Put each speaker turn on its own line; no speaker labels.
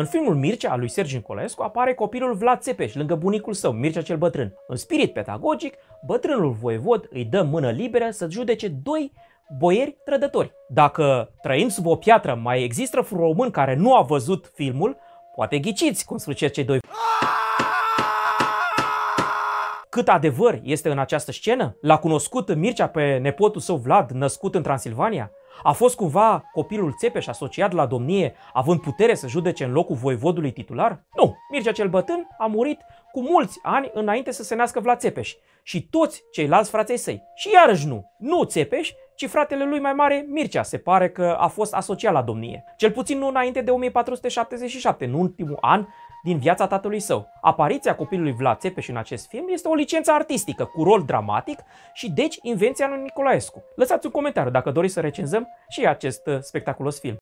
În filmul Mircea al lui Sergiu Nicolescu apare copilul Vlad Țepeș lângă bunicul său, Mircea cel bătrân. În spirit pedagogic, bătrânul voievod îi dă mână liberă să judece doi boieri trădători. Dacă trăim sub o piatră mai există un român care nu a văzut filmul, poate ghiciți cum sfârșesc cei doi. Cât adevăr este în această scenă? L-a cunoscut Mircea pe nepotul său Vlad, născut în Transilvania? A fost cumva copilul Țepeș asociat la domnie, având putere să judece în locul voivodului titular? Nu, Mircea cel Bătân a murit cu mulți ani înainte să se nască Vlad Țepeș și toți ceilalți frații săi. Și iarăși nu, nu Țepeș, ci fratele lui mai mare, Mircea, se pare că a fost asociat la domnie. Cel puțin nu înainte de 1477, în ultimul an din viața tatălui său. Apariția copilului Vlad Țepeș în acest film este o licență artistică cu rol dramatic și deci invenția lui Nicolaescu. Lăsați un comentariu dacă doriți să recenzăm și acest uh, spectaculos film.